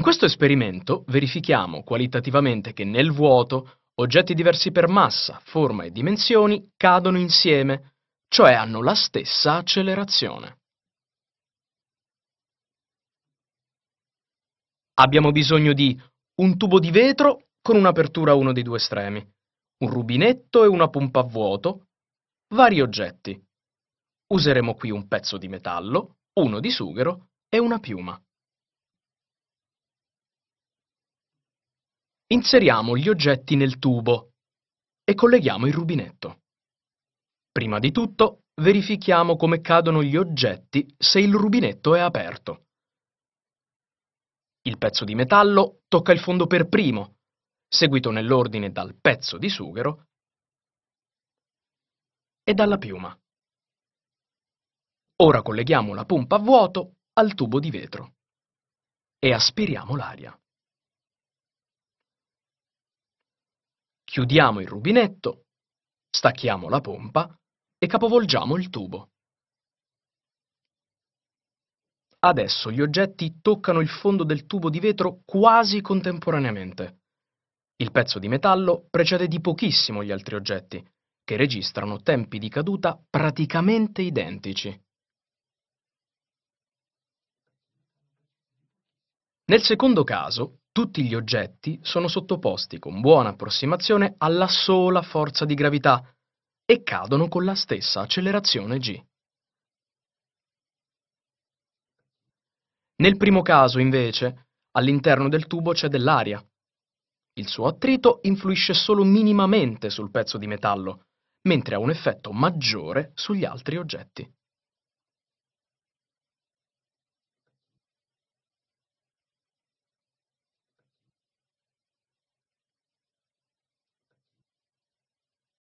In questo esperimento verifichiamo qualitativamente che nel vuoto oggetti diversi per massa, forma e dimensioni cadono insieme, cioè hanno la stessa accelerazione. Abbiamo bisogno di un tubo di vetro con un'apertura a uno dei due estremi, un rubinetto e una pompa a vuoto, vari oggetti. Useremo qui un pezzo di metallo, uno di sughero e una piuma. Inseriamo gli oggetti nel tubo e colleghiamo il rubinetto. Prima di tutto verifichiamo come cadono gli oggetti se il rubinetto è aperto. Il pezzo di metallo tocca il fondo per primo, seguito nell'ordine dal pezzo di sughero e dalla piuma. Ora colleghiamo la pompa a vuoto al tubo di vetro e aspiriamo l'aria. Chiudiamo il rubinetto, stacchiamo la pompa e capovolgiamo il tubo. Adesso gli oggetti toccano il fondo del tubo di vetro quasi contemporaneamente. Il pezzo di metallo precede di pochissimo gli altri oggetti, che registrano tempi di caduta praticamente identici. Nel secondo caso, tutti gli oggetti sono sottoposti con buona approssimazione alla sola forza di gravità e cadono con la stessa accelerazione g. Nel primo caso, invece, all'interno del tubo c'è dell'aria. Il suo attrito influisce solo minimamente sul pezzo di metallo, mentre ha un effetto maggiore sugli altri oggetti.